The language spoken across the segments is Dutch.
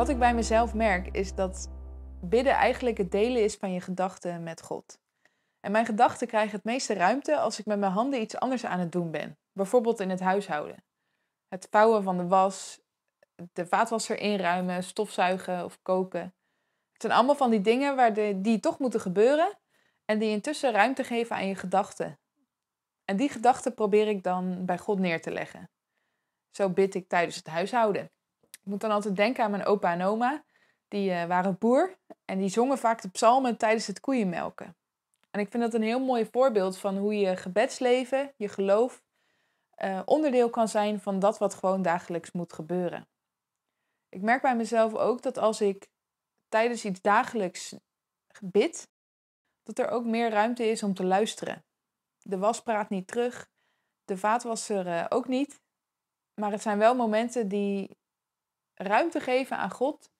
Wat ik bij mezelf merk is dat bidden eigenlijk het delen is van je gedachten met God. En mijn gedachten krijgen het meeste ruimte als ik met mijn handen iets anders aan het doen ben. Bijvoorbeeld in het huishouden. Het vouwen van de was, de vaatwasser inruimen, stofzuigen of koken. Het zijn allemaal van die dingen waar die toch moeten gebeuren en die intussen ruimte geven aan je gedachten. En die gedachten probeer ik dan bij God neer te leggen. Zo bid ik tijdens het huishouden moet dan altijd denken aan mijn opa en oma. Die eh, waren boer en die zongen vaak de psalmen tijdens het koeienmelken. En ik vind dat een heel mooi voorbeeld van hoe je gebedsleven, je geloof, eh, onderdeel kan zijn van dat wat gewoon dagelijks moet gebeuren. Ik merk bij mezelf ook dat als ik tijdens iets dagelijks bid, dat er ook meer ruimte is om te luisteren. De was praat niet terug, de vaatwasser eh, ook niet. Maar het zijn wel momenten die ruimte geven aan God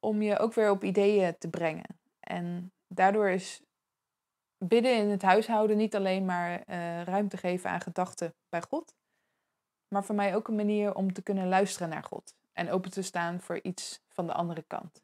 om je ook weer op ideeën te brengen. En daardoor is bidden in het huishouden niet alleen maar eh, ruimte geven aan gedachten bij God, maar voor mij ook een manier om te kunnen luisteren naar God en open te staan voor iets van de andere kant.